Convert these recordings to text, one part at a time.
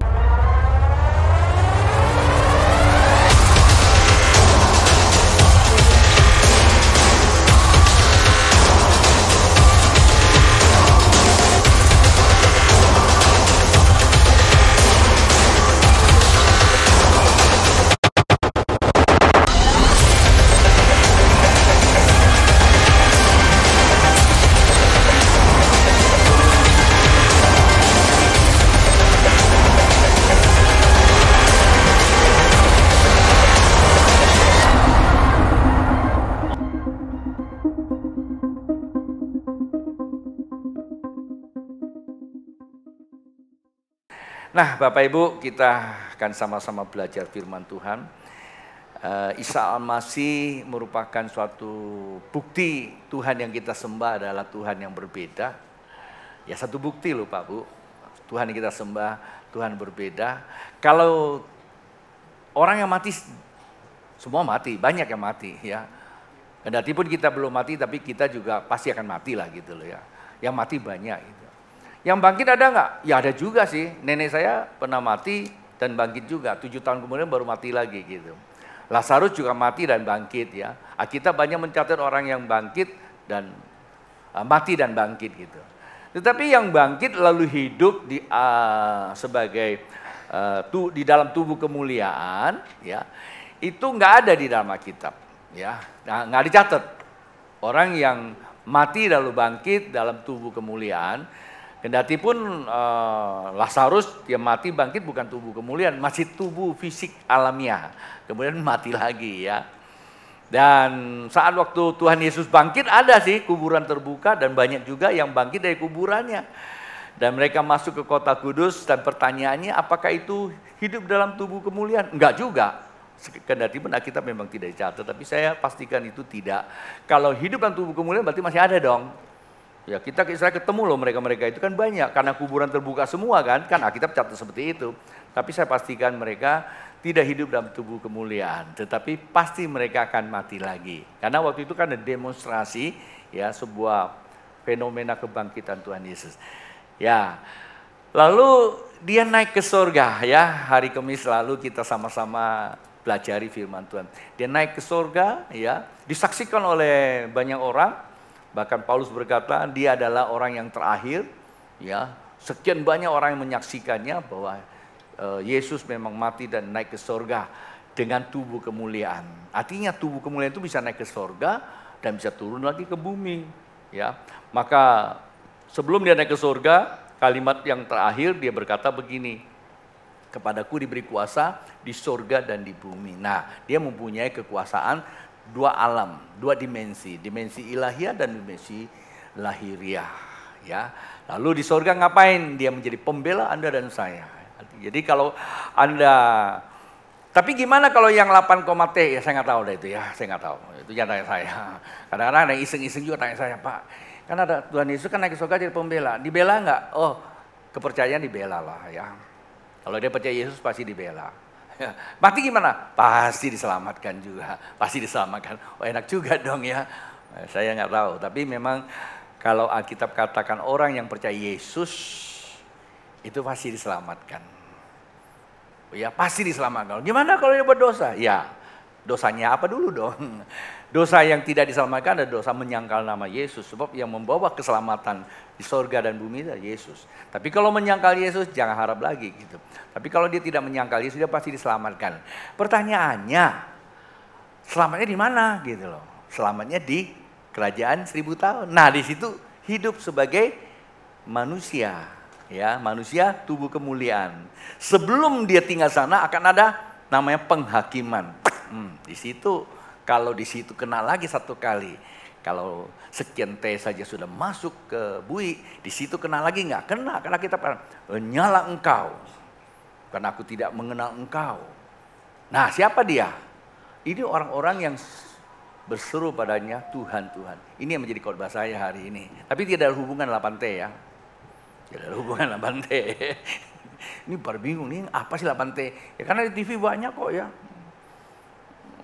you Nah, Bapak Ibu, kita akan sama-sama belajar firman Tuhan. Uh, Isa Al-Masih merupakan suatu bukti Tuhan yang kita sembah adalah Tuhan yang berbeda. Ya satu bukti loh Pak Bu. Tuhan yang kita sembah, Tuhan berbeda. Kalau orang yang mati, semua mati, banyak yang mati ya. Kendati pun kita belum mati, tapi kita juga pasti akan mati lah gitu loh ya. Yang mati banyak. Gitu. Yang bangkit ada nggak? Ya ada juga sih. Nenek saya pernah mati dan bangkit juga. Tujuh tahun kemudian baru mati lagi gitu. Lazarus juga mati dan bangkit ya. Kita banyak mencatat orang yang bangkit dan uh, mati dan bangkit gitu. Tetapi yang bangkit lalu hidup di uh, sebagai uh, tu, di dalam tubuh kemuliaan ya itu nggak ada di dalam Kitab, ya nah, nggak dicatat orang yang mati lalu bangkit dalam tubuh kemuliaan Kendati pun uh, Lazarus dia mati bangkit bukan tubuh kemuliaan, masih tubuh fisik alamiah. Kemudian mati lagi ya. Dan saat waktu Tuhan Yesus bangkit ada sih kuburan terbuka dan banyak juga yang bangkit dari kuburannya. Dan mereka masuk ke kota kudus dan pertanyaannya apakah itu hidup dalam tubuh kemuliaan? Enggak juga. Kendati pun Alkitab memang tidak dicatat, tapi saya pastikan itu tidak. Kalau hidup dalam tubuh kemuliaan berarti masih ada dong Ya kita saya ketemu loh mereka-mereka itu kan banyak karena kuburan terbuka semua kan kan Alkitab catat seperti itu. Tapi saya pastikan mereka tidak hidup dalam tubuh kemuliaan, tetapi pasti mereka akan mati lagi. Karena waktu itu kan ada demonstrasi ya sebuah fenomena kebangkitan Tuhan Yesus. Ya. Lalu dia naik ke surga ya hari Kamis lalu kita sama-sama belajar firman Tuhan. Dia naik ke surga ya, disaksikan oleh banyak orang Bahkan Paulus berkata dia adalah orang yang terakhir ya. Sekian banyak orang yang menyaksikannya bahwa uh, Yesus memang mati dan naik ke sorga dengan tubuh kemuliaan. Artinya tubuh kemuliaan itu bisa naik ke sorga dan bisa turun lagi ke bumi ya. Maka sebelum dia naik ke sorga kalimat yang terakhir dia berkata begini kepadaku diberi kuasa di sorga dan di bumi. Nah, dia mempunyai kekuasaan dua alam, dua dimensi, dimensi ilahiyah dan dimensi lahiriah ya. Lalu di sorga ngapain? Dia menjadi pembela Anda dan saya. Jadi kalau Anda tapi gimana kalau yang 8, T ya saya nggak tahu deh itu ya, saya nggak tahu. Itu jangan tanya saya. Kadang-kadang ada iseng-iseng juga tanya saya, Pak. Kan ada Tuhan Yesus kan naik surga jadi pembela. Dibela nggak? Oh, kepercayaan dibela lah ya. Kalau dia percaya Yesus pasti dibela. Mati ya, gimana? Pasti diselamatkan juga. Pasti diselamatkan. Oh enak juga dong ya. Eh, saya nggak tahu. Tapi memang kalau Alkitab katakan orang yang percaya Yesus itu pasti diselamatkan. Ya pasti diselamatkan. Gimana kalau dia berdosa? Ya dosanya apa dulu dong? Dosa yang tidak diselamatkan adalah dosa menyangkal nama Yesus. Sebab yang membawa keselamatan di sorga dan bumi adalah Yesus. Tapi kalau menyangkal Yesus jangan harap lagi gitu. Tapi kalau dia tidak menyangkal Yesus dia pasti diselamatkan. Pertanyaannya, selamatnya di mana gitu loh. Selamatnya di kerajaan seribu tahun. Nah di situ hidup sebagai manusia. Ya, manusia tubuh kemuliaan. Sebelum dia tinggal sana akan ada namanya penghakiman. Hmm, di situ kalau di situ kena lagi satu kali, kalau sekian T saja sudah masuk ke bui, di situ kena lagi nggak kena karena kita eh, nyala engkau. Karena aku tidak mengenal engkau. Nah, siapa dia? Ini orang-orang yang berseru padanya Tuhan Tuhan. Ini yang menjadi khotbah saya hari ini. Tapi tidak ada hubungan 8T ya. Tidak ada hubungan 8T. ini baru bingung nih apa sih 8T? Ya karena di TV banyak kok ya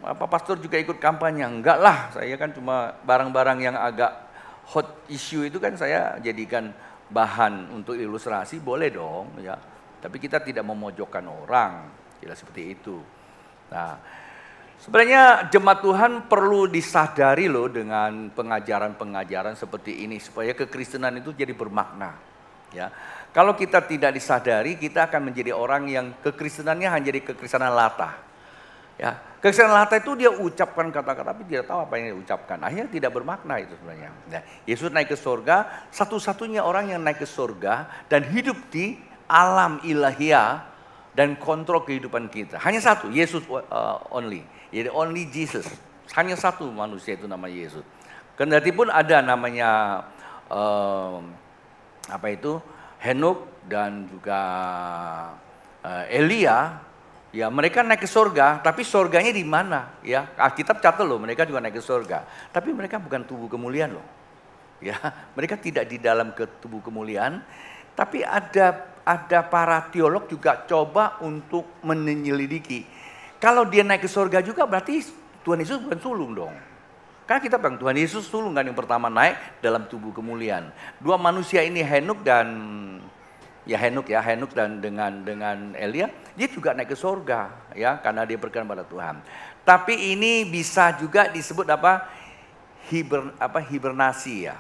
apa Pastor juga ikut kampanye? Enggak lah, saya kan cuma barang-barang yang agak hot issue itu kan saya jadikan bahan untuk ilustrasi, boleh dong ya. Tapi kita tidak memojokkan orang, tidak seperti itu. Nah, sebenarnya jemaat Tuhan perlu disadari loh dengan pengajaran-pengajaran seperti ini supaya kekristenan itu jadi bermakna. Ya, kalau kita tidak disadari, kita akan menjadi orang yang kekristenannya hanya jadi kekristenan latah. Ya, Kesan lata itu dia ucapkan kata-kata tapi tidak tahu apa yang dia ucapkan. Akhirnya tidak bermakna itu sebenarnya. Nah, Yesus naik ke surga, satu-satunya orang yang naik ke surga dan hidup di alam ilahia dan kontrol kehidupan kita. Hanya satu, Yesus uh, only. Jadi only Jesus. Hanya satu manusia itu nama Yesus. Kendati pun ada namanya uh, apa itu Henok dan juga uh, Elia Ya, mereka naik ke surga, tapi surganya di mana? Ya, Alkitab catat loh, mereka juga naik ke surga. Tapi mereka bukan tubuh kemuliaan loh. Ya, mereka tidak di dalam ke tubuh kemuliaan, tapi ada ada para teolog juga coba untuk menyelidiki. Kalau dia naik ke surga juga berarti Tuhan Yesus bukan sulung dong. Karena kita bilang Tuhan Yesus sulung kan yang pertama naik dalam tubuh kemuliaan. Dua manusia ini Henuk dan ya Henuk ya Henuk dan dengan dengan Elia dia juga naik ke sorga ya karena dia berkenan pada Tuhan. Tapi ini bisa juga disebut apa hiber apa hibernasi ya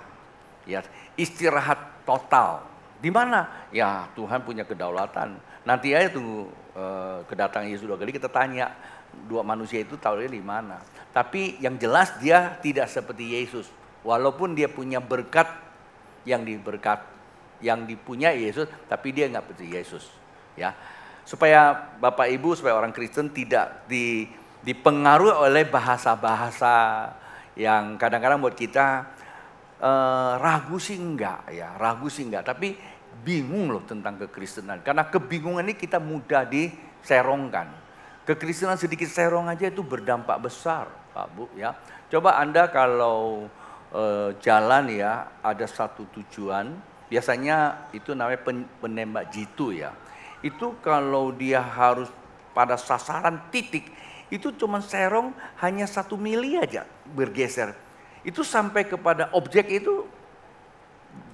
ya istirahat total. Di mana? Ya Tuhan punya kedaulatan. Nanti aja tunggu uh, eh, kedatangan Yesus dua kali kita tanya dua manusia itu tahunya di mana. Tapi yang jelas dia tidak seperti Yesus. Walaupun dia punya berkat yang diberkati yang dipunya Yesus tapi dia nggak percaya Yesus ya supaya Bapak Ibu supaya orang Kristen tidak di, dipengaruhi oleh bahasa-bahasa yang kadang-kadang buat kita eh, ragu sih enggak ya ragu sih enggak tapi bingung loh tentang kekristenan karena kebingungan ini kita mudah diserongkan kekristenan sedikit serong aja itu berdampak besar Pak Bu ya coba Anda kalau eh, jalan ya ada satu tujuan biasanya itu namanya pen, penembak jitu ya. Itu kalau dia harus pada sasaran titik, itu cuma serong hanya satu mili aja bergeser. Itu sampai kepada objek itu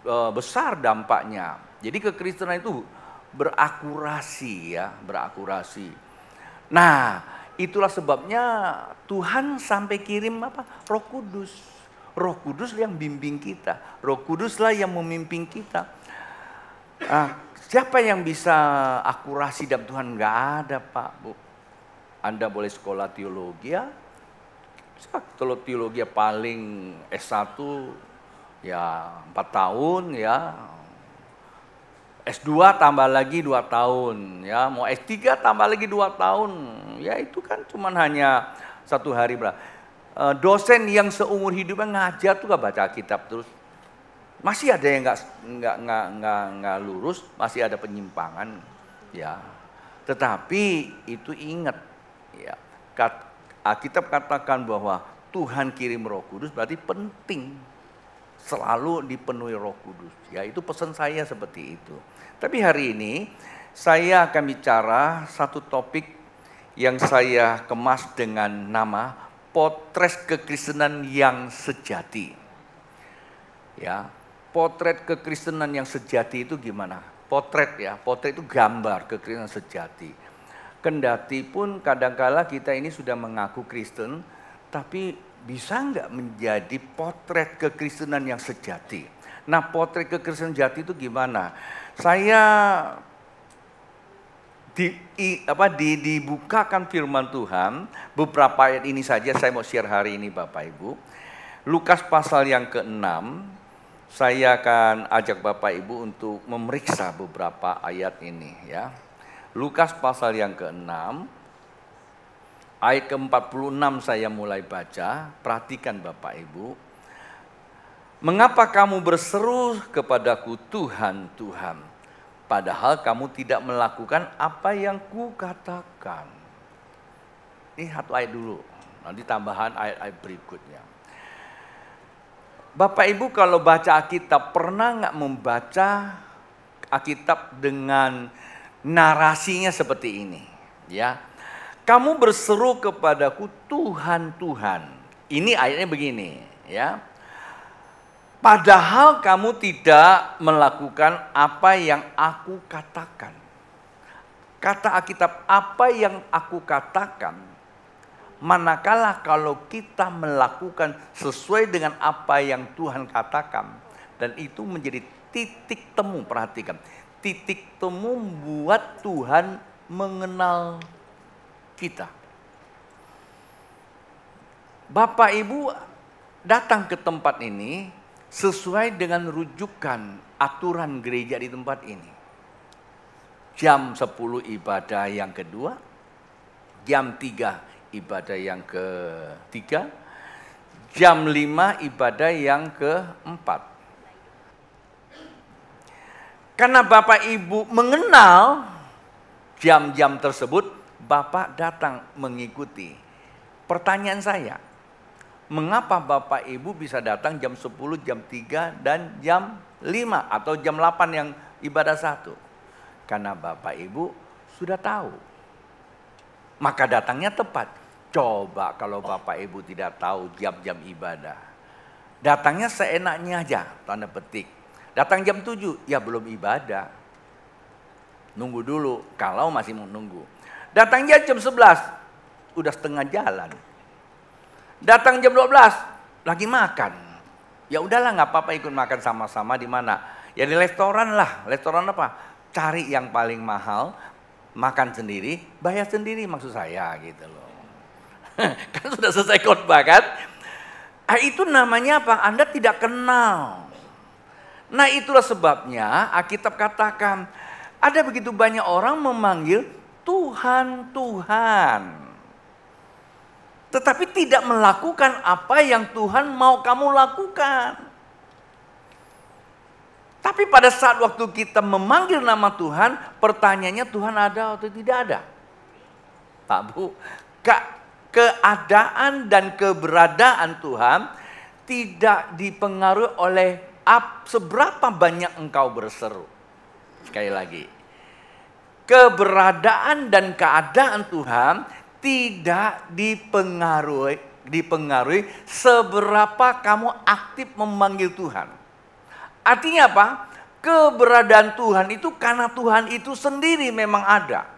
e, besar dampaknya. Jadi kekristenan itu berakurasi ya, berakurasi. Nah, itulah sebabnya Tuhan sampai kirim apa? Roh Kudus Roh Kudus yang bimbing kita. Roh Kuduslah yang memimpin kita. Ah, siapa yang bisa akurasi dalam Tuhan? Enggak ada Pak Bu. Anda boleh sekolah teologi ya. Kalau teologi ya paling S1 ya 4 tahun ya. S2 tambah lagi 2 tahun ya, mau S3 tambah lagi 2 tahun. Ya itu kan cuman hanya satu hari berapa Eh, dosen yang seumur hidupnya ngajar tuh gak baca kitab terus. Masih ada yang nggak nggak nggak nggak nggak lurus, masih ada penyimpangan, ya. Tetapi itu ingat, ya. Kat, Alkitab katakan bahwa Tuhan kirim Roh Kudus berarti penting selalu dipenuhi Roh Kudus. Ya, itu pesan saya seperti itu. Tapi hari ini saya akan bicara satu topik yang saya kemas dengan nama potret kekristenan yang sejati. Ya, potret kekristenan yang sejati itu gimana? Potret ya, potret itu gambar kekristenan sejati. Kendati pun kadangkala kita ini sudah mengaku Kristen, tapi bisa nggak menjadi potret kekristenan yang sejati? Nah potret kekristenan sejati itu gimana? Saya di, i, apa, di, dibukakan firman Tuhan, beberapa ayat ini saja saya mau share hari ini Bapak Ibu. Lukas pasal yang ke-6, saya akan ajak Bapak Ibu untuk memeriksa beberapa ayat ini ya. Lukas pasal yang ke-6, ayat ke-46 saya mulai baca, perhatikan Bapak Ibu. Mengapa kamu berseru kepadaku Tuhan, Tuhan? Padahal kamu tidak melakukan apa yang kukatakan. Ini satu ayat dulu. Nanti tambahan ayat-ayat berikutnya. Bapak Ibu kalau baca Alkitab pernah nggak membaca Alkitab dengan narasinya seperti ini? Ya, kamu berseru kepadaku Tuhan Tuhan. Ini ayatnya begini, ya. Padahal kamu tidak melakukan apa yang aku katakan. Kata Alkitab, apa yang aku katakan, manakala kalau kita melakukan sesuai dengan apa yang Tuhan katakan, dan itu menjadi titik temu, perhatikan. Titik temu buat Tuhan mengenal kita. Bapak Ibu datang ke tempat ini sesuai dengan rujukan aturan gereja di tempat ini. Jam 10 ibadah yang kedua, jam 3 ibadah yang ketiga, jam 5 ibadah yang keempat. Karena Bapak Ibu mengenal jam-jam tersebut, Bapak datang mengikuti. Pertanyaan saya, mengapa Bapak Ibu bisa datang jam 10, jam 3, dan jam 5 atau jam 8 yang ibadah satu? Karena Bapak Ibu sudah tahu. Maka datangnya tepat. Coba kalau Bapak Ibu tidak tahu jam-jam ibadah. Datangnya seenaknya aja, tanda petik. Datang jam 7, ya belum ibadah. Nunggu dulu, kalau masih mau nunggu. Datangnya jam 11, udah setengah jalan. Datang jam 12, lagi makan. Ya udahlah nggak apa-apa ikut makan sama-sama di mana. Ya di restoran lah. Restoran apa? Cari yang paling mahal, makan sendiri, bayar sendiri maksud saya gitu loh. kan sudah selesai khotbah kan? Ah, itu namanya apa? Anda tidak kenal. Nah itulah sebabnya Alkitab katakan ada begitu banyak orang memanggil Tuhan, Tuhan tetapi tidak melakukan apa yang Tuhan mau kamu lakukan. Tapi pada saat waktu kita memanggil nama Tuhan, pertanyaannya Tuhan ada atau tidak ada? Pak Bu, ke keadaan dan keberadaan Tuhan tidak dipengaruhi oleh ap, seberapa banyak engkau berseru. Sekali lagi, keberadaan dan keadaan Tuhan tidak dipengaruhi dipengaruhi seberapa kamu aktif memanggil Tuhan. Artinya apa? Keberadaan Tuhan itu karena Tuhan itu sendiri memang ada.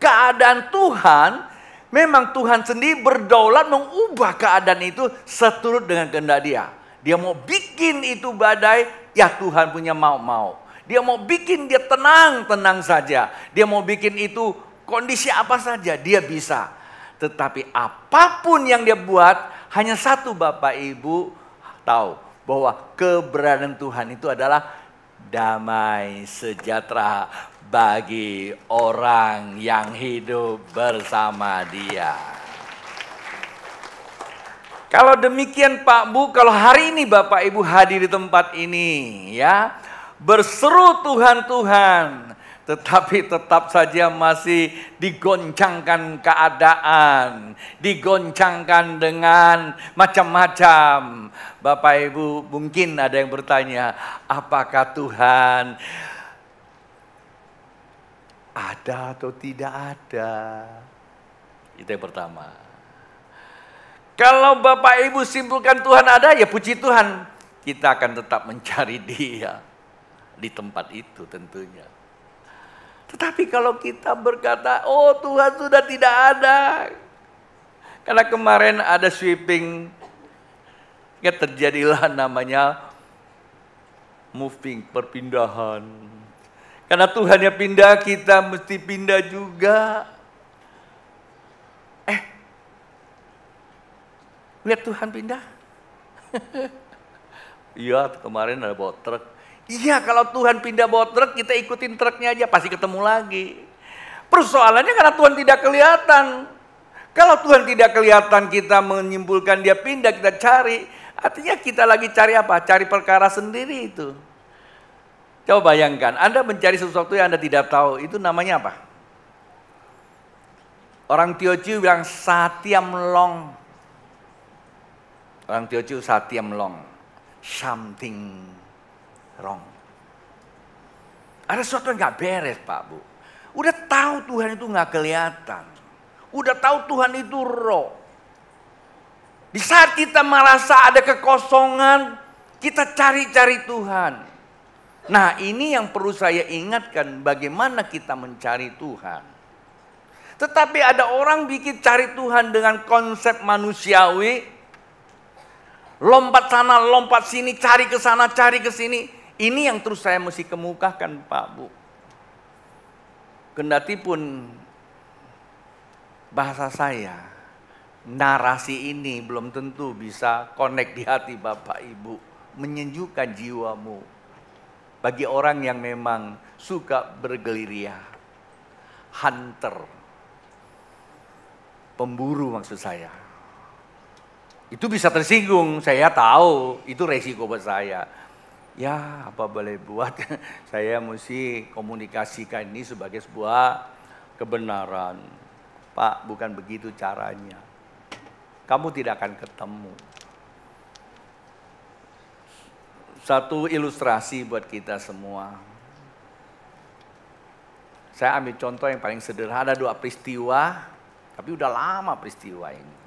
Keadaan Tuhan memang Tuhan sendiri berdaulat mengubah keadaan itu seturut dengan kehendak Dia. Dia mau bikin itu badai, ya Tuhan punya mau-mau. Dia mau bikin dia tenang, tenang saja. Dia mau bikin itu Kondisi apa saja dia bisa. Tetapi apapun yang dia buat, hanya satu Bapak Ibu tahu bahwa keberadaan Tuhan itu adalah damai sejahtera bagi orang yang hidup bersama dia. Kalau demikian Pak Bu, kalau hari ini Bapak Ibu hadir di tempat ini ya, berseru Tuhan Tuhan, tetapi tetap saja masih digoncangkan keadaan, digoncangkan dengan macam-macam. Bapak Ibu, mungkin ada yang bertanya, apakah Tuhan ada atau tidak ada? Itu yang pertama. Kalau Bapak Ibu simpulkan Tuhan ada, ya puji Tuhan. Kita akan tetap mencari dia di tempat itu tentunya. Tetapi kalau kita berkata, oh Tuhan sudah tidak ada. Karena kemarin ada sweeping, ya terjadilah namanya moving, perpindahan. Karena Tuhan yang pindah, kita mesti pindah juga. Eh, lihat Tuhan pindah. Iya, kemarin ada bawa truk Iya kalau Tuhan pindah bawa truk kita ikutin truknya aja pasti ketemu lagi. Persoalannya karena Tuhan tidak kelihatan. Kalau Tuhan tidak kelihatan kita menyimpulkan dia pindah kita cari. Artinya kita lagi cari apa? Cari perkara sendiri itu. Coba bayangkan, Anda mencari sesuatu yang Anda tidak tahu, itu namanya apa? Orang Tionghoa bilang satiam long. Orang Tionghoa satiam long Something Wrong. Ada sesuatu yang gak beres Pak Bu. Udah tahu Tuhan itu gak kelihatan. Udah tahu Tuhan itu roh. Di saat kita merasa ada kekosongan, kita cari-cari Tuhan. Nah ini yang perlu saya ingatkan bagaimana kita mencari Tuhan. Tetapi ada orang bikin cari Tuhan dengan konsep manusiawi. Lompat sana, lompat sini, cari ke sana, cari ke sini. Ini yang terus saya mesti kemukakan Pak Bu. Kendati pun bahasa saya, narasi ini belum tentu bisa connect di hati Bapak Ibu. Menyejukkan jiwamu. Bagi orang yang memang suka bergeliria, Hunter. Pemburu maksud saya. Itu bisa tersinggung, saya tahu itu resiko buat saya ya apa boleh buat saya mesti komunikasikan ini sebagai sebuah kebenaran Pak bukan begitu caranya kamu tidak akan ketemu satu ilustrasi buat kita semua saya ambil contoh yang paling sederhana dua peristiwa tapi udah lama peristiwa ini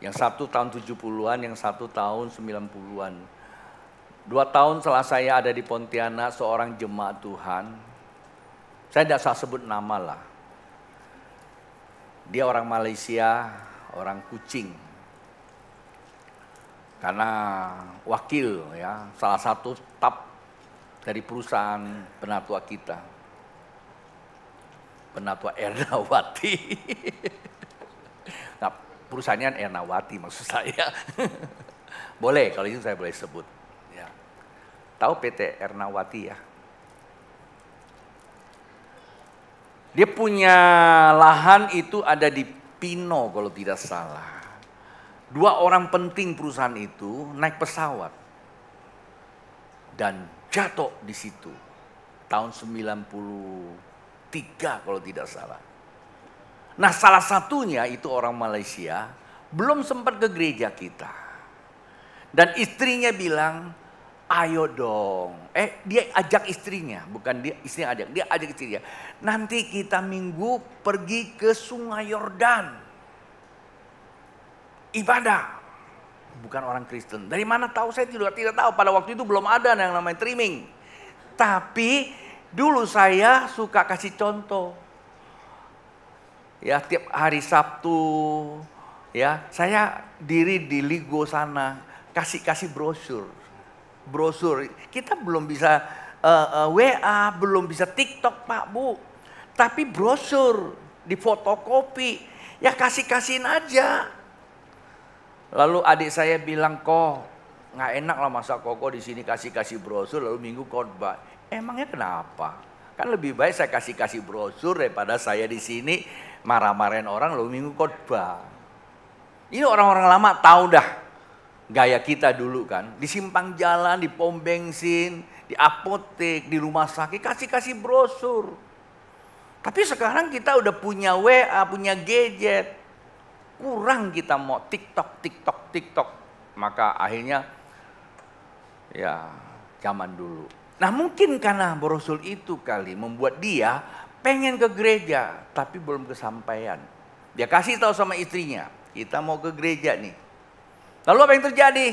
yang satu tahun 70-an yang satu tahun 90-an Dua tahun setelah saya ada di Pontianak, seorang jemaat Tuhan, saya tidak saya sebut nama lah. Dia orang Malaysia, orang Kucing. Karena wakil ya, salah satu tap dari perusahaan penatua kita. Penatua Ernawati. nah, perusahaannya Ernawati maksud saya. boleh, kalau itu saya boleh sebut tahu PT Ernawati ya. Dia punya lahan itu ada di Pino kalau tidak salah. Dua orang penting perusahaan itu naik pesawat dan jatuh di situ tahun 93 kalau tidak salah. Nah salah satunya itu orang Malaysia belum sempat ke gereja kita. Dan istrinya bilang, ayo dong. Eh, dia ajak istrinya, bukan dia istrinya ajak, dia ajak istrinya. Nanti kita minggu pergi ke Sungai Yordan. Ibadah. Bukan orang Kristen. Dari mana tahu saya tidak, tidak tahu. Pada waktu itu belum ada yang namanya trimming. Tapi dulu saya suka kasih contoh. Ya, tiap hari Sabtu ya, saya diri di Ligo sana kasih-kasih brosur brosur. Kita belum bisa uh, eh, uh, eh, WA, belum bisa TikTok Pak Bu. Tapi brosur di fotokopi ya kasih-kasihin aja. Lalu adik saya bilang kok nggak enak lah masa koko di sini kasih-kasih brosur lalu minggu khotbah. Emangnya kenapa? Kan lebih baik saya kasih-kasih brosur daripada saya di sini marah-marahin orang lalu minggu khotbah. Ini orang-orang lama tahu dah gaya kita dulu kan. Di simpang jalan, di pom bensin, di apotek, di rumah sakit, kasih-kasih brosur. Tapi sekarang kita udah punya WA, punya gadget. Kurang kita mau TikTok, TikTok, TikTok. Maka akhirnya ya zaman dulu. Nah mungkin karena brosur itu kali membuat dia pengen ke gereja tapi belum kesampaian. Dia kasih tahu sama istrinya, kita mau ke gereja nih. Lalu apa yang terjadi?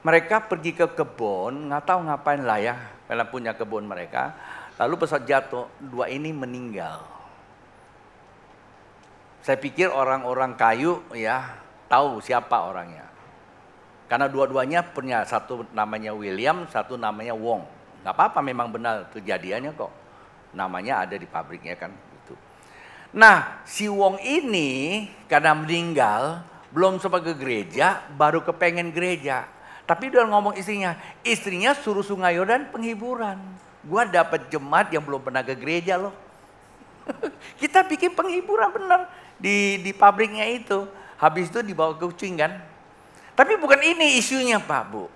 Mereka pergi ke kebun, nggak tahu ngapain lah ya, karena punya kebun mereka. Lalu pesawat jatuh, dua ini meninggal. Saya pikir orang-orang kayu ya tahu siapa orangnya. Karena dua-duanya punya satu namanya William, satu namanya Wong. Gak apa-apa memang benar kejadiannya kok. Namanya ada di pabriknya kan. Gitu. Nah si Wong ini karena meninggal belum sempat ke gereja, baru kepengen gereja. Tapi udah ngomong istrinya, istrinya suruh sungai Yordan penghiburan. Gua dapat jemaat yang belum pernah ke gereja loh. Kita bikin penghiburan bener di di pabriknya itu. Habis itu dibawa ke kucing kan. Tapi bukan ini isunya Pak Bu.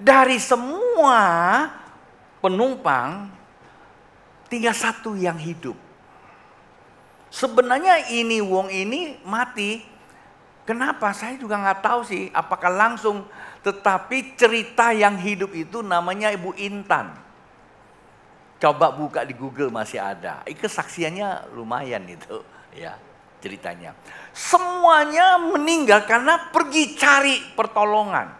Dari semua penumpang tinggal satu yang hidup. Sebenarnya ini wong ini mati Kenapa? Saya juga nggak tahu sih apakah langsung. Tetapi cerita yang hidup itu namanya Ibu Intan. Coba buka di Google masih ada. Kesaksiannya lumayan itu ya ceritanya. Semuanya meninggal karena pergi cari pertolongan.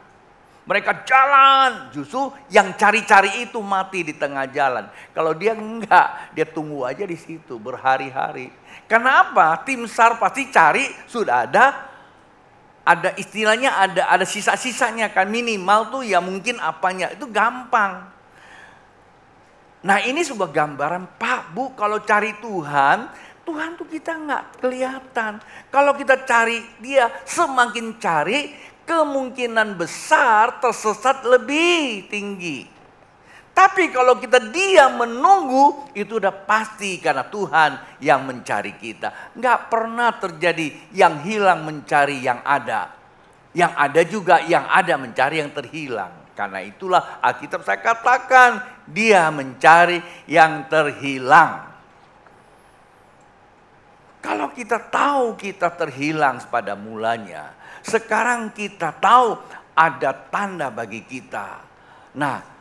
Mereka jalan, justru yang cari-cari itu mati di tengah jalan. Kalau dia enggak, dia tunggu aja di situ berhari-hari. Kenapa? Tim SAR pasti cari sudah ada ada istilahnya ada ada sisa-sisanya kan minimal tuh ya mungkin apanya itu gampang. Nah ini sebuah gambaran Pak Bu kalau cari Tuhan Tuhan tuh kita nggak kelihatan. Kalau kita cari dia semakin cari kemungkinan besar tersesat lebih tinggi. Tapi kalau kita diam menunggu, itu udah pasti karena Tuhan yang mencari kita. Nggak pernah terjadi yang hilang mencari yang ada. Yang ada juga yang ada mencari yang terhilang. Karena itulah Alkitab saya katakan, dia mencari yang terhilang. Kalau kita tahu kita terhilang pada mulanya, sekarang kita tahu ada tanda bagi kita. Nah,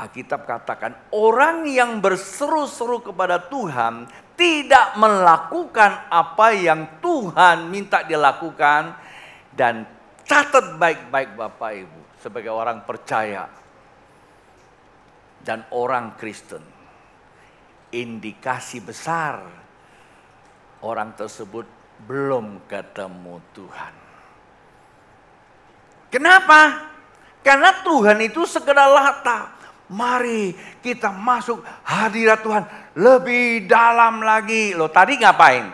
Alkitab katakan orang yang berseru-seru kepada Tuhan tidak melakukan apa yang Tuhan minta dilakukan dan catat baik-baik Bapak Ibu sebagai orang percaya dan orang Kristen. Indikasi besar orang tersebut belum ketemu Tuhan. Kenapa? Karena Tuhan itu segera latah Mari kita masuk hadirat Tuhan lebih dalam lagi. Lo tadi ngapain?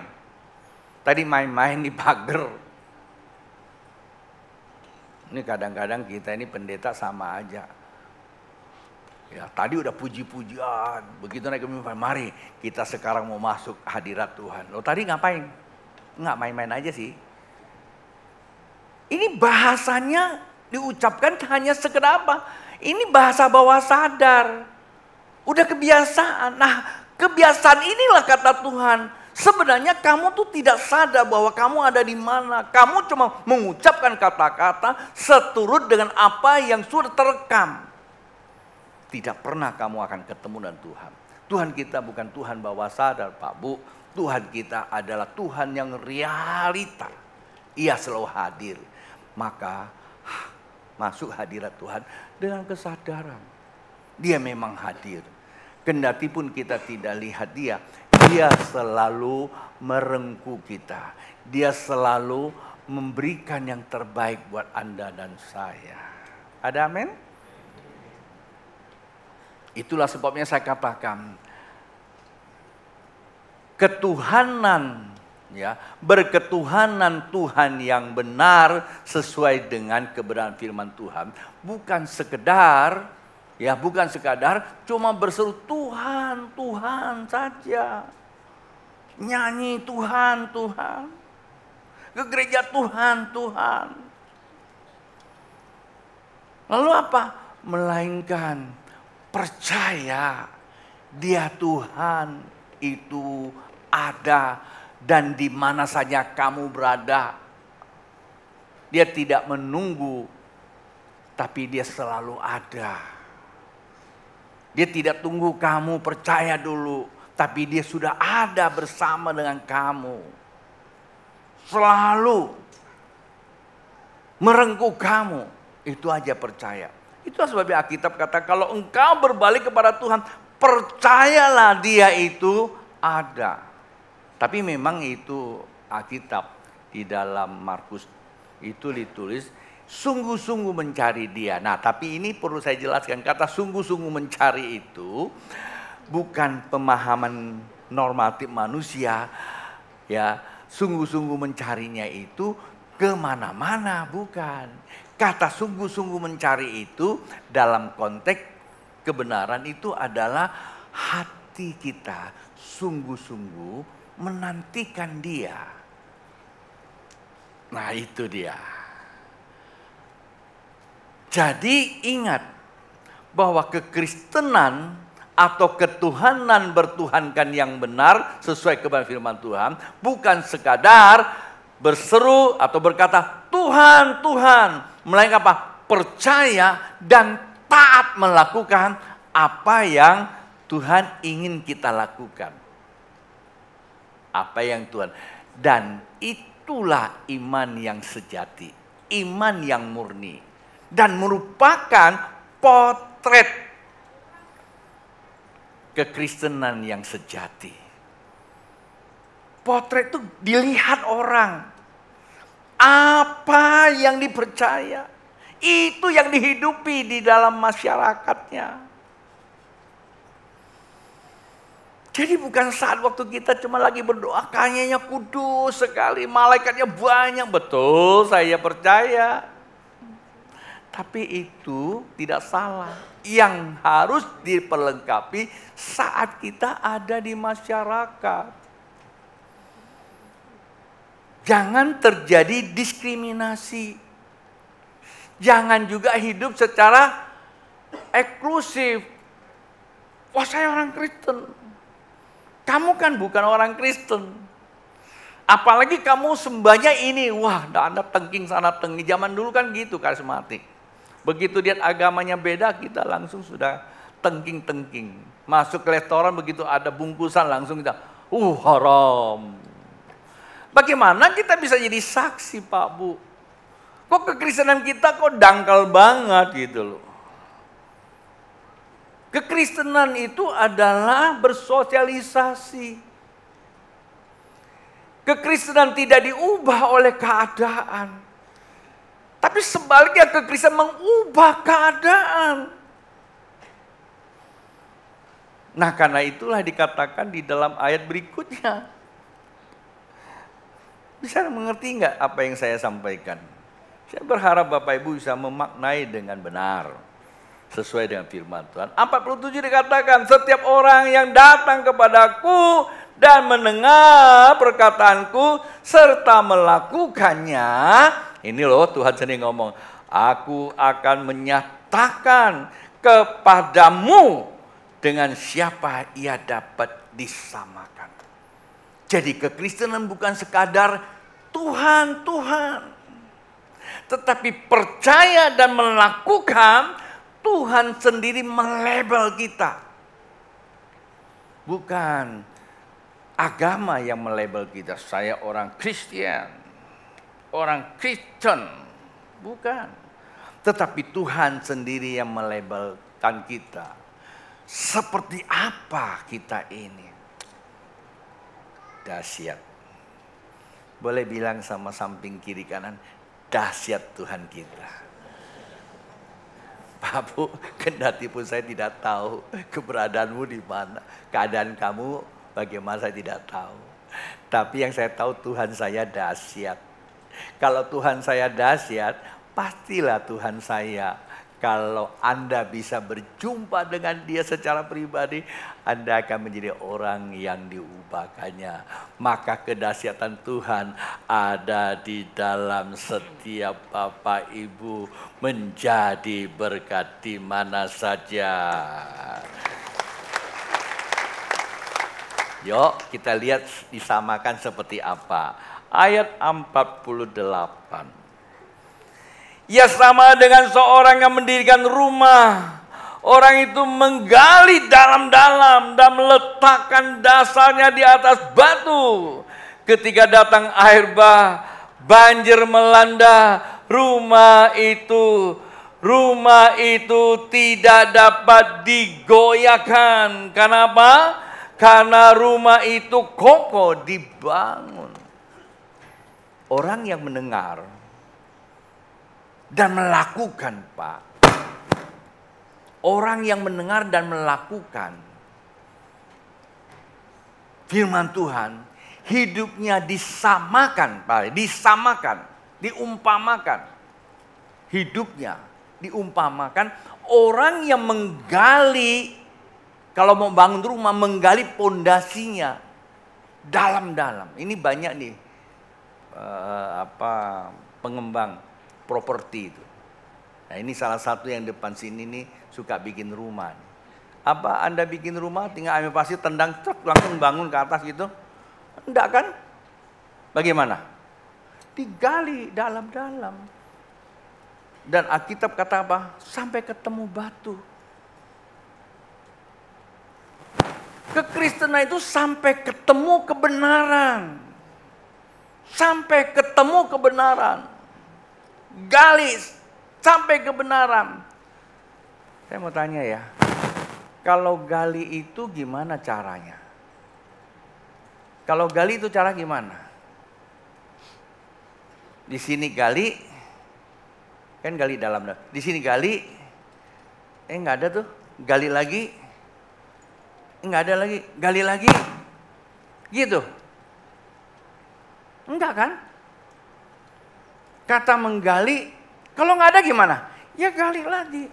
Tadi main-main di pagar. Ini kadang-kadang kita ini pendeta sama aja. Ya, tadi udah puji-pujian. Begitu naik ke mimpi. mari kita sekarang mau masuk hadirat Tuhan. Lo tadi ngapain? Enggak main-main aja sih. Ini bahasanya diucapkan hanya sekedar apa? Ini bahasa bawah sadar. Udah kebiasaan. Nah, kebiasaan inilah kata Tuhan. Sebenarnya kamu tuh tidak sadar bahwa kamu ada di mana. Kamu cuma mengucapkan kata-kata seturut dengan apa yang sudah terekam. Tidak pernah kamu akan ketemu dengan Tuhan. Tuhan kita bukan Tuhan bawah sadar, Pak Bu. Tuhan kita adalah Tuhan yang realita. Ia selalu hadir. Maka masuk hadirat Tuhan dengan kesadaran. Dia memang hadir. Kendati pun kita tidak lihat dia, dia selalu merengku kita. Dia selalu memberikan yang terbaik buat Anda dan saya. Ada amin? Itulah sebabnya saya katakan, ketuhanan ya berketuhanan Tuhan yang benar sesuai dengan kebenaran firman Tuhan bukan sekedar ya bukan sekadar cuma berseru Tuhan Tuhan saja nyanyi Tuhan Tuhan ke gereja Tuhan Tuhan lalu apa melainkan percaya dia Tuhan itu ada dan di mana saja kamu berada. Dia tidak menunggu, tapi dia selalu ada. Dia tidak tunggu kamu percaya dulu, tapi dia sudah ada bersama dengan kamu. Selalu merengkuh kamu, itu aja percaya. Itu sebabnya Alkitab kata kalau engkau berbalik kepada Tuhan, percayalah dia itu ada. Tapi memang itu Alkitab di dalam Markus itu ditulis sungguh-sungguh mencari dia. Nah, tapi ini perlu saya jelaskan kata sungguh-sungguh mencari itu bukan pemahaman normatif manusia ya sungguh-sungguh mencarinya itu kemana-mana bukan kata sungguh-sungguh mencari itu dalam konteks kebenaran itu adalah hati kita sungguh-sungguh menantikan dia. Nah itu dia. Jadi ingat bahwa kekristenan atau ketuhanan bertuhankan yang benar sesuai kebenaran firman Tuhan bukan sekadar berseru atau berkata Tuhan Tuhan melainkan apa percaya dan taat melakukan apa yang Tuhan ingin kita lakukan apa yang Tuhan. Dan itulah iman yang sejati, iman yang murni. Dan merupakan potret kekristenan yang sejati. Potret itu dilihat orang. Apa yang dipercaya, itu yang dihidupi di dalam masyarakatnya. Jadi bukan saat waktu kita cuma lagi berdoa, kayaknya kudus sekali, malaikatnya banyak. Betul, saya percaya. Tapi itu tidak salah. Yang harus diperlengkapi saat kita ada di masyarakat. Jangan terjadi diskriminasi. Jangan juga hidup secara eksklusif. Wah saya orang Kristen, kamu kan bukan orang Kristen. Apalagi kamu sembahnya ini. Wah, Anda tengking sana tengi Zaman dulu kan gitu karismatik. Begitu dia agamanya beda, kita langsung sudah tengking-tengking. Masuk ke restoran begitu ada bungkusan langsung kita, uh haram. Bagaimana kita bisa jadi saksi Pak Bu? Kok kekristenan kita kok dangkal banget gitu loh. Kekristenan itu adalah bersosialisasi. Kekristenan tidak diubah oleh keadaan. Tapi sebaliknya kekristenan mengubah keadaan. Nah karena itulah dikatakan di dalam ayat berikutnya. Bisa mengerti nggak apa yang saya sampaikan? Saya berharap Bapak Ibu bisa memaknai dengan benar sesuai dengan firman Tuhan. 47 dikatakan, setiap orang yang datang kepadaku dan mendengar perkataanku serta melakukannya, ini loh Tuhan sendiri ngomong, aku akan menyatakan kepadamu dengan siapa ia dapat disamakan. Jadi kekristenan bukan sekadar Tuhan, Tuhan. Tetapi percaya dan melakukan Tuhan sendiri melebel kita. Bukan agama yang melebel kita. Saya orang Kristen, orang Kristen. Bukan. Tetapi Tuhan sendiri yang melebelkan kita. Seperti apa kita ini? Dahsyat. Boleh bilang sama samping kiri kanan, dahsyat Tuhan kita. Pak Bu, kendati pun saya tidak tahu keberadaanmu di mana. Keadaan kamu bagaimana saya tidak tahu. Tapi yang saya tahu Tuhan saya dahsyat. Kalau Tuhan saya dahsyat, pastilah Tuhan saya kalau Anda bisa berjumpa dengan dia secara pribadi, anda akan menjadi orang yang diubahkannya. Maka kedahsyatan Tuhan ada di dalam setiap Bapak Ibu menjadi berkat di mana saja. Yuk kita lihat disamakan seperti apa. Ayat 48. Ia sama dengan seorang yang mendirikan rumah Orang itu menggali dalam-dalam dan meletakkan dasarnya di atas batu. Ketika datang air bah, banjir melanda, rumah itu rumah itu tidak dapat digoyahkan. Kenapa? Karena rumah itu kokoh dibangun. Orang yang mendengar dan melakukan, Pak, orang yang mendengar dan melakukan firman Tuhan, hidupnya disamakan, disamakan, diumpamakan. Hidupnya diumpamakan orang yang menggali kalau mau bangun rumah menggali pondasinya dalam-dalam. Ini banyak nih eh, apa pengembang properti itu. Nah, ini salah satu yang depan sini nih suka bikin rumah. Apa Anda bikin rumah tinggal ambil pasir tendang truk langsung bangun ke atas gitu? Enggak kan? Bagaimana? Digali dalam-dalam. Dan Alkitab kata apa? Sampai ketemu batu. Kekristenan itu sampai ketemu kebenaran. Sampai ketemu kebenaran. Galis sampai kebenaran saya mau tanya ya, kalau gali itu gimana caranya? Kalau gali itu cara gimana? Di sini gali, kan gali dalam Di sini gali, eh nggak ada tuh. Gali lagi, eh, nggak ada lagi. Gali lagi, gitu. Enggak kan? Kata menggali, kalau nggak ada gimana? Ya gali lagi,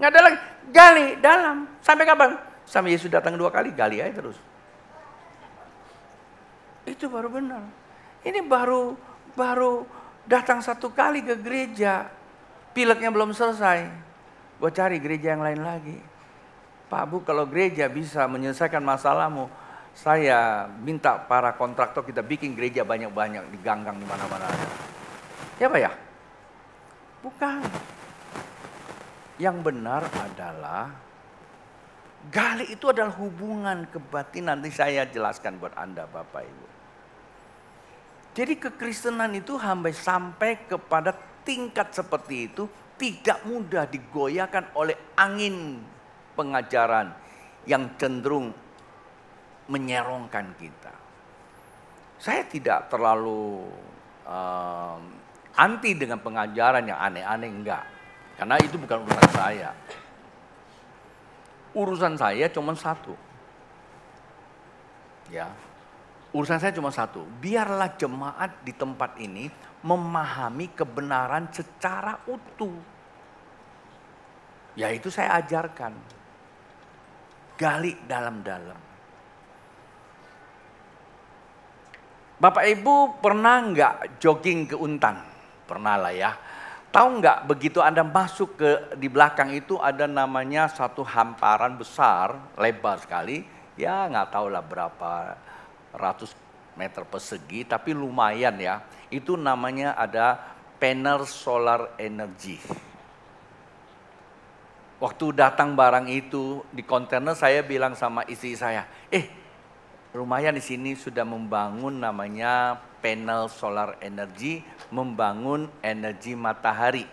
Nggak ada lagi. Gali dalam. Sampai kapan? Sampai Yesus datang dua kali, gali aja terus. Itu baru benar. Ini baru baru datang satu kali ke gereja. Pileknya belum selesai. Gue cari gereja yang lain lagi. Pak Bu, kalau gereja bisa menyelesaikan masalahmu, saya minta para kontraktor kita bikin gereja banyak-banyak di ganggang di mana-mana. Ya Pak ya? Bukan. Yang benar adalah gali itu adalah hubungan kebatinan. Nanti saya jelaskan buat Anda Bapak Ibu. Jadi kekristenan itu sampai sampai kepada tingkat seperti itu tidak mudah digoyahkan oleh angin pengajaran yang cenderung menyerongkan kita. Saya tidak terlalu um, anti dengan pengajaran yang aneh-aneh enggak. Karena itu bukan urusan saya. Urusan saya cuma satu. Ya. Urusan saya cuma satu. Biarlah jemaat di tempat ini memahami kebenaran secara utuh. ya itu saya ajarkan. Gali dalam-dalam. Bapak Ibu pernah nggak jogging ke Untan? Pernah lah ya. Tahu nggak begitu Anda masuk ke di belakang itu ada namanya satu hamparan besar, lebar sekali. Ya nggak tahu lah berapa ratus meter persegi, tapi lumayan ya. Itu namanya ada panel solar energy. Waktu datang barang itu di kontainer saya bilang sama istri saya, eh Rumahnya di sini sudah membangun namanya panel solar energy, membangun energi matahari.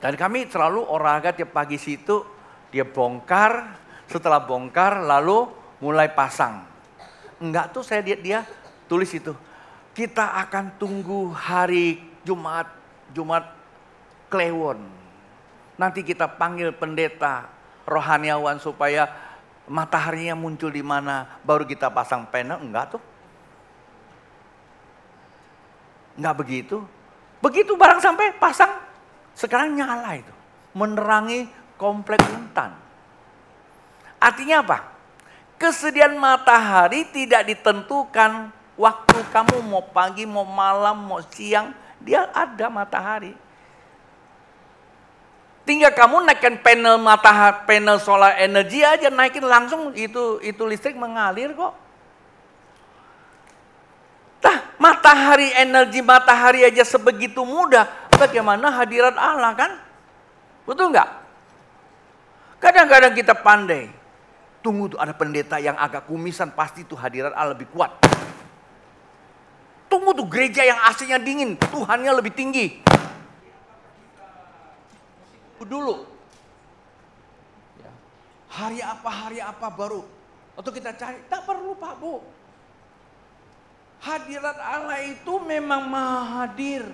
Dan kami selalu olahraga tiap pagi situ, dia bongkar, setelah bongkar lalu mulai pasang. Enggak tuh saya lihat dia tulis itu. Kita akan tunggu hari Jumat, Jumat Klewon. Nanti kita panggil pendeta, rohaniawan supaya mataharinya muncul di mana, baru kita pasang panel, enggak tuh. Enggak begitu. Begitu barang sampai pasang, sekarang nyala itu. Menerangi komplek hutan. Artinya apa? Kesediaan matahari tidak ditentukan waktu kamu mau pagi, mau malam, mau siang, dia ada matahari. Tinggal kamu naikkan panel matahari, panel solar energi aja naikin langsung itu itu listrik mengalir kok. Tah, matahari energi matahari aja sebegitu mudah, bagaimana hadirat Allah kan? Betul nggak? Kadang-kadang kita pandai. Tunggu tuh ada pendeta yang agak kumisan pasti tuh hadirat Allah lebih kuat. Tunggu tuh gereja yang aslinya dingin, Tuhannya lebih tinggi dulu. Ya. Hari apa, hari apa baru. untuk kita cari, tak perlu Pak Bu. Hadirat Allah itu memang maha hadir.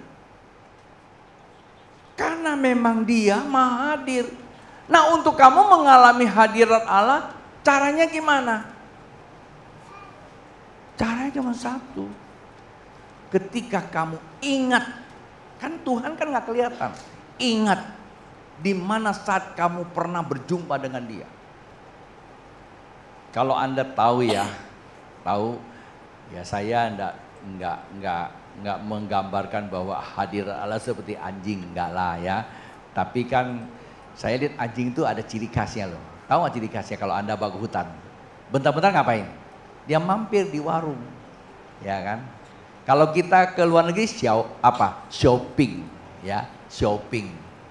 Karena memang dia maha hadir. Nah untuk kamu mengalami hadirat Allah, caranya gimana? Caranya cuma satu. Ketika kamu ingat, kan Tuhan kan nggak kelihatan. Ingat di mana saat kamu pernah berjumpa dengan dia? Kalau Anda tahu ya, tahu ya saya enggak enggak enggak enggak menggambarkan bahwa hadir Allah seperti anjing enggak lah ya. Tapi kan saya lihat anjing itu ada ciri khasnya loh. Tahu nggak ciri khasnya kalau Anda bawa ke hutan? Bentar-bentar ngapain? Dia mampir di warung. Ya kan? Kalau kita ke luar negeri, show, apa? Shopping, ya, shopping.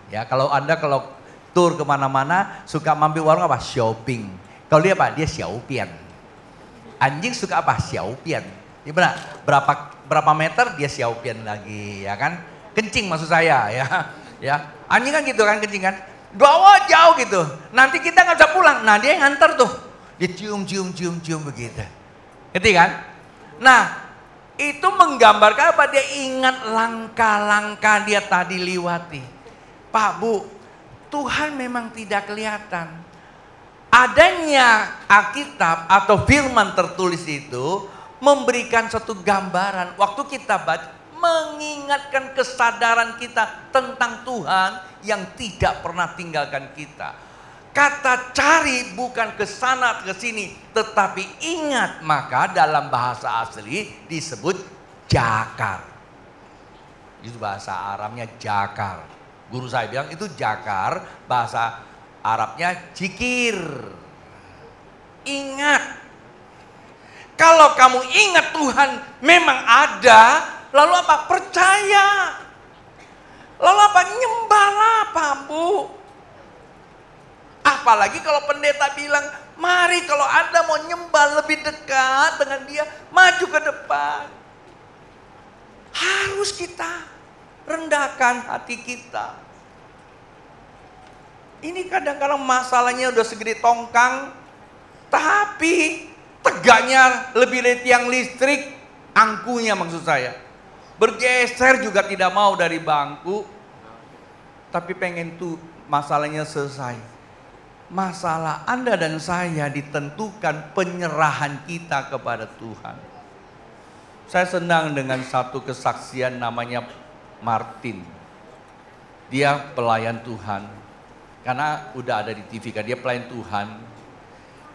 Ya, kalau Anda kalau tour kemana-mana suka mampir warung apa? Shopping. Kalau dia apa? Dia xiaopian. Anjing suka apa? Xiaopian. Ya benar. Berapa berapa meter dia xiaopian lagi, ya kan? Kencing maksud saya, ya. Ya, anjing kan gitu kan kencing kan? Bawa jauh gitu. Nanti kita nggak bisa pulang. Nah dia yang nganter tuh. Dia cium, cium, cium, cium begitu. Ngerti kan? Nah, itu menggambarkan apa? Dia ingat langkah-langkah dia tadi lewati. Pak, Bu, Tuhan memang tidak kelihatan. Adanya Alkitab atau firman tertulis itu memberikan satu gambaran. Waktu kita baca, mengingatkan kesadaran kita tentang Tuhan yang tidak pernah tinggalkan kita. Kata cari bukan ke sana ke sini, tetapi ingat maka dalam bahasa asli disebut jakar. Itu bahasa Arabnya jakar. Guru saya bilang itu jakar, bahasa Arabnya jikir. Ingat. Kalau kamu ingat Tuhan memang ada, lalu apa? Percaya. Lalu apa? Nyembahlah, Pak Bu. Apalagi kalau pendeta bilang, mari kalau Anda mau nyembah lebih dekat dengan dia, maju ke depan. Harus kita rendahkan hati kita. Ini kadang-kadang masalahnya udah segede tongkang, tapi tegaknya lebih dari tiang listrik, angkunya maksud saya. Bergeser juga tidak mau dari bangku, tapi pengen tuh masalahnya selesai. Masalah Anda dan saya ditentukan penyerahan kita kepada Tuhan. Saya senang dengan satu kesaksian namanya Martin. Dia pelayan Tuhan, karena udah ada di TV kan, dia pelayan Tuhan.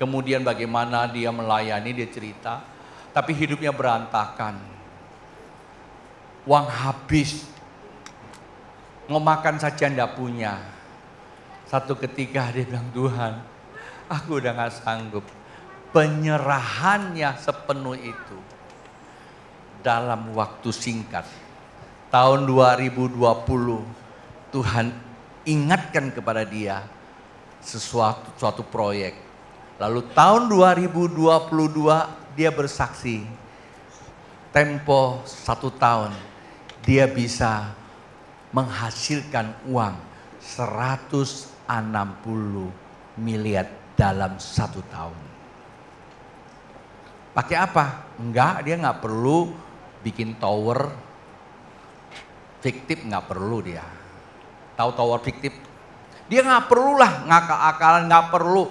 Kemudian bagaimana dia melayani, dia cerita. Tapi hidupnya berantakan. Uang habis. Mau makan saja ndak punya. Satu ketika dia bilang, Tuhan, aku udah gak sanggup. Penyerahannya sepenuh itu dalam waktu singkat tahun 2020 Tuhan ingatkan kepada dia sesuatu suatu proyek. Lalu tahun 2022 dia bersaksi tempo satu tahun dia bisa menghasilkan uang 160 miliar dalam satu tahun. Pakai apa? Enggak, dia nggak perlu bikin tower, fiktif nggak perlu dia. Tahu tower fiktif? Dia nggak perlulah ngakal-akalan, nggak perlu.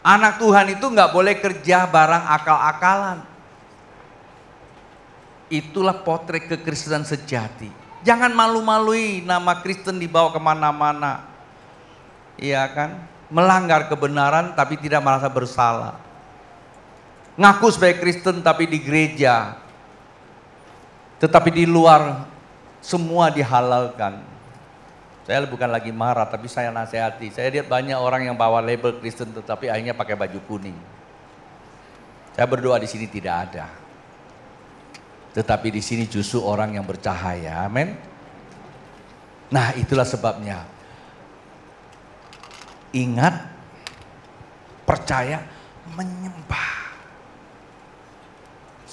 Anak Tuhan itu nggak boleh kerja barang akal-akalan. Itulah potret kekristenan sejati. Jangan malu-malui nama Kristen dibawa kemana-mana. Iya kan? Melanggar kebenaran tapi tidak merasa bersalah. Ngaku sebagai Kristen tapi di gereja. Tetapi di luar semua dihalalkan. Saya bukan lagi marah, tapi saya nasihati. Saya lihat banyak orang yang bawa label Kristen, tetapi akhirnya pakai baju kuning. Saya berdoa di sini tidak ada. Tetapi di sini justru orang yang bercahaya. Amin. Nah, itulah sebabnya. Ingat, percaya, menyembah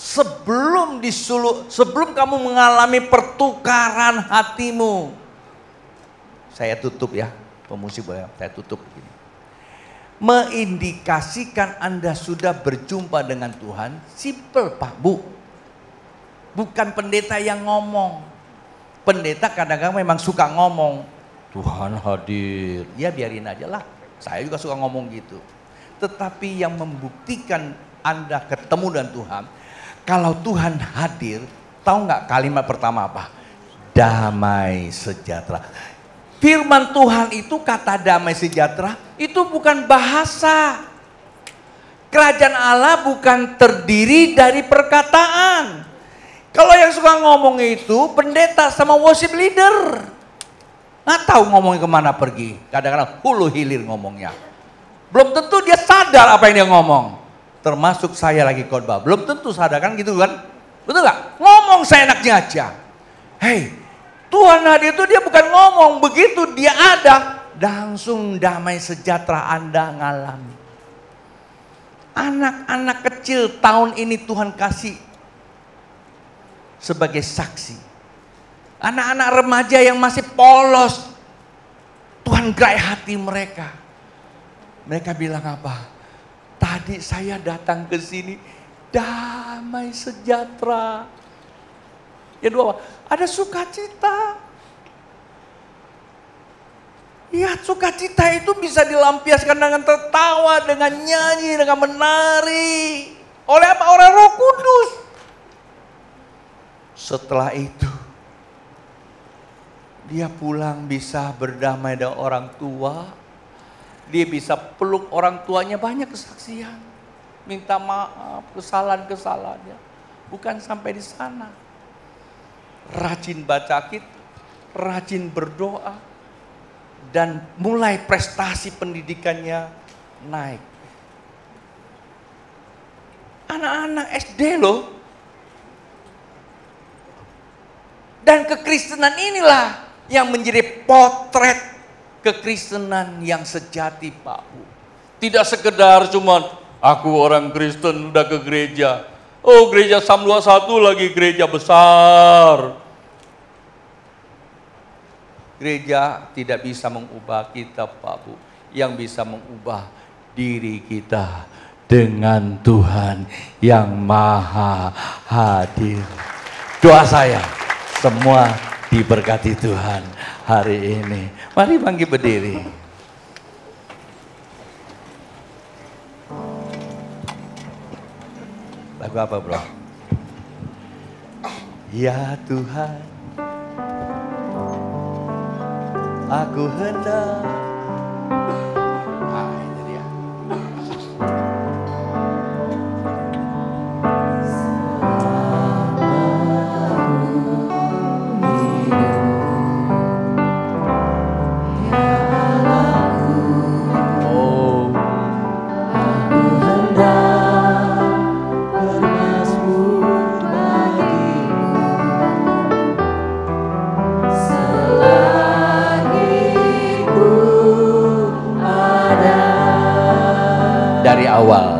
sebelum disuluh, sebelum kamu mengalami pertukaran hatimu. Saya tutup ya, pemusik boleh saya tutup begini. Meindikasikan Anda sudah berjumpa dengan Tuhan, simple Pak Bu. Bukan pendeta yang ngomong. Pendeta kadang-kadang memang suka ngomong. Tuhan hadir. Ya biarin aja lah. Saya juga suka ngomong gitu. Tetapi yang membuktikan Anda ketemu dengan Tuhan kalau Tuhan hadir, tahu nggak kalimat pertama apa? Damai sejahtera. Firman Tuhan itu kata damai sejahtera itu bukan bahasa. Kerajaan Allah bukan terdiri dari perkataan. Kalau yang suka ngomong itu pendeta sama worship leader. Nggak tahu ngomongnya kemana pergi. Kadang-kadang hulu hilir ngomongnya. Belum tentu dia sadar apa yang dia ngomong termasuk saya lagi khotbah. Belum tentu sadar kan gitu kan? Betul nggak? Ngomong seenaknya aja. Hei, Tuhan hadir itu dia bukan ngomong begitu dia ada langsung damai sejahtera Anda ngalami. Anak-anak kecil tahun ini Tuhan kasih sebagai saksi. Anak-anak remaja yang masih polos Tuhan gerai hati mereka. Mereka bilang apa? Tadi saya datang ke sini damai sejahtera. Yang dua, ada sukacita. Ya, sukacita itu bisa dilampiaskan dengan tertawa, dengan nyanyi, dengan menari. Oleh apa? Oleh roh kudus. Setelah itu, dia pulang bisa berdamai dengan orang tua, dia bisa peluk orang tuanya banyak kesaksian. Minta maaf, kesalahan-kesalahannya. Bukan sampai di sana. Rajin baca kitab, rajin berdoa, dan mulai prestasi pendidikannya naik. Anak-anak SD loh. Dan kekristenan inilah yang menjadi potret Kekristenan yang sejati Pak Bu. Tidak sekedar cuma aku orang Kristen udah ke gereja. Oh gereja Sam 21 lagi gereja besar. Gereja tidak bisa mengubah kita Pak Bu. Yang bisa mengubah diri kita dengan Tuhan yang maha hadir. Doa saya semua diberkati Tuhan hari ini. Mari panggil berdiri. Lagu apa bro? Ya Tuhan, aku hendak dari awal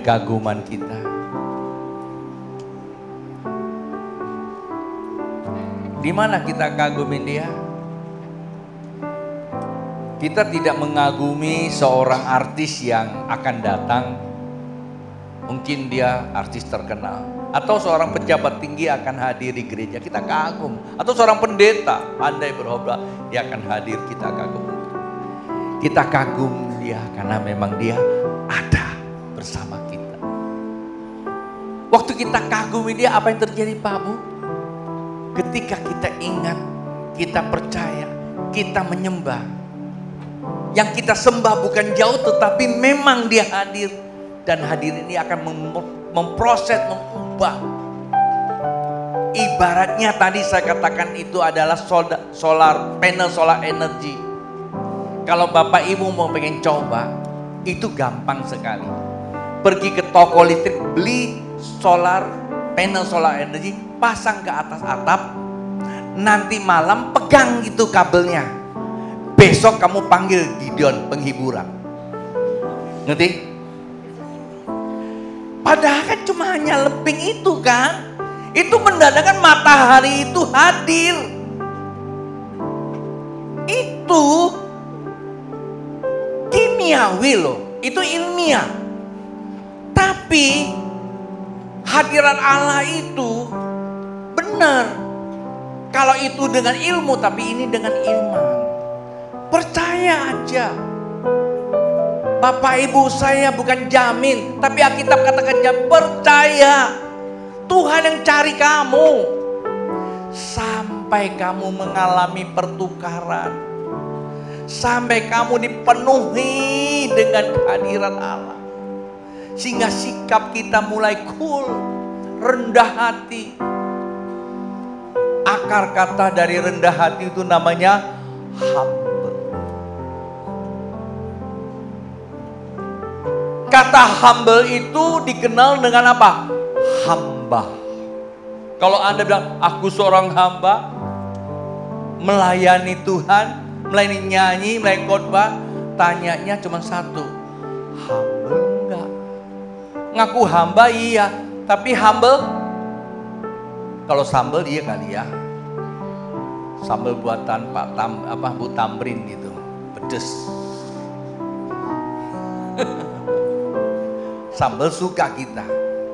kekaguman kita. Di mana kita kagumi dia? Kita tidak mengagumi seorang artis yang akan datang. Mungkin dia artis terkenal. Atau seorang pejabat tinggi akan hadir di gereja. Kita kagum. Atau seorang pendeta pandai berobat. Dia akan hadir, kita kagum. Kita kagum dia karena memang dia ada bersama Waktu kita kagumi dia apa yang terjadi Pak Bu? Ketika kita ingat, kita percaya, kita menyembah. Yang kita sembah bukan jauh tetapi memang dia hadir. Dan hadir ini akan memproses, mengubah. Ibaratnya tadi saya katakan itu adalah solar, panel solar energy. Kalau Bapak Ibu mau pengen coba, itu gampang sekali. Pergi ke toko listrik, beli solar, panel solar energy, pasang ke atas atap, nanti malam pegang gitu kabelnya. Besok kamu panggil Gideon penghiburan. Ngerti? Padahal kan cuma hanya lemping itu kan. Itu mendadakan matahari itu hadir. Itu kimiawi loh. Itu ilmiah. Tapi hadirat Allah itu benar. Kalau itu dengan ilmu, tapi ini dengan iman. Percaya aja. Bapak Ibu saya bukan jamin, tapi Alkitab katakan ya percaya. Tuhan yang cari kamu. Sampai kamu mengalami pertukaran. Sampai kamu dipenuhi dengan kehadiran Allah. Sehingga sikap kita mulai cool, rendah hati. Akar kata dari rendah hati itu namanya humble. Kata humble itu dikenal dengan apa? Hamba. Kalau Anda bilang, aku seorang hamba, melayani Tuhan, melayani nyanyi, melayani khotbah, tanyanya cuma satu ngaku hamba iya, tapi humble kalau sambel iya kali ya. Sambel buatan Pak Tam apa Bu Tamrin gitu. Pedes. sambel suka kita.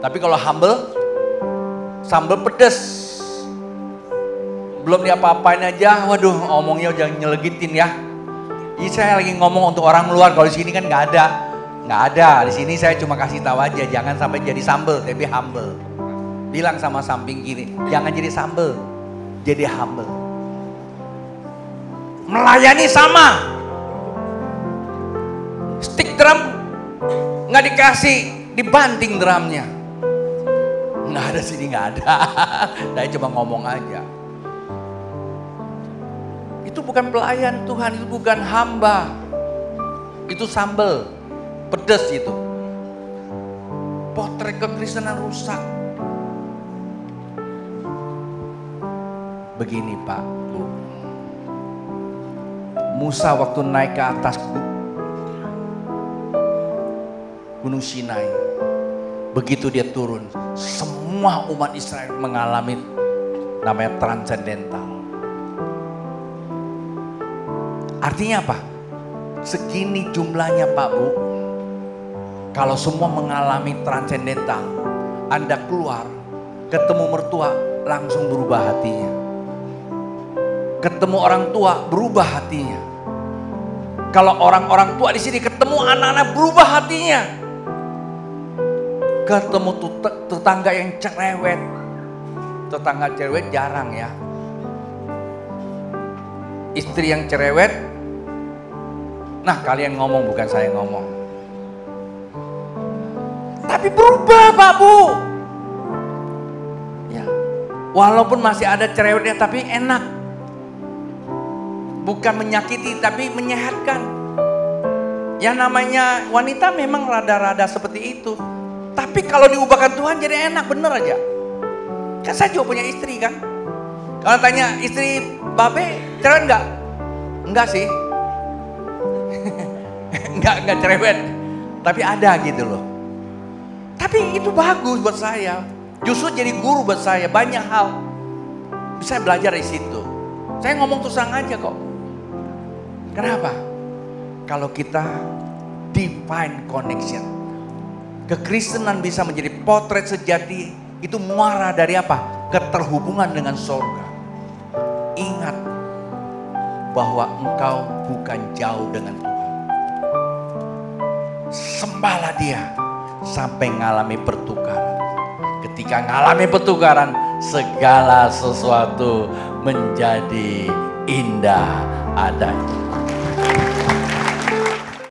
Tapi kalau humble sambel pedes. Belum diapa-apain aja, waduh omongnya jangan nyelegitin ya. Ini saya lagi ngomong untuk orang luar, kalau di sini kan nggak ada Nggak ada. Di sini saya cuma kasih tahu aja, jangan sampai jadi sambel, tapi humble. Bilang sama samping kiri, jangan jadi sambel, jadi humble. Melayani sama. Stick drum nggak dikasih, dibanting drumnya. Nggak ada sini nggak ada. Saya cuma ngomong aja. Itu bukan pelayan Tuhan, itu bukan hamba. Itu sambel pedes itu. Potret kekristenan rusak. Begini Pak, Bu. Musa waktu naik ke atas Gunung Sinai. Begitu dia turun, semua umat Israel mengalami namanya transcendental. Artinya apa? Segini jumlahnya Pak Bu, kalau semua mengalami transendental, Anda keluar, ketemu mertua, langsung berubah hatinya. Ketemu orang tua, berubah hatinya. Kalau orang-orang tua di sini ketemu anak-anak berubah hatinya. Ketemu tetangga yang cerewet. Tetangga cerewet jarang ya. Istri yang cerewet. Nah kalian ngomong bukan saya ngomong. Tapi berubah Pak Bu. Ya. Walaupun masih ada cerewetnya tapi enak. Bukan menyakiti tapi menyehatkan. Yang namanya wanita memang rada-rada seperti itu. Tapi kalau diubahkan Tuhan jadi enak bener aja. Kan saya juga punya istri kan. Kalau tanya istri Babe cerewet nggak? Enggak sih. enggak enggak cerewet. Tapi ada gitu loh. Tapi itu bagus buat saya. Justru jadi guru buat saya. Banyak hal. Bisa belajar di situ. Saya ngomong terus terang aja kok. Kenapa? Kalau kita define connection. Kekristenan bisa menjadi potret sejati itu muara dari apa? Keterhubungan dengan sorga. Ingat bahwa engkau bukan jauh dengan Tuhan. Sembahlah dia sampai ngalami pertukaran. Ketika ngalami pertukaran, segala sesuatu menjadi indah adanya.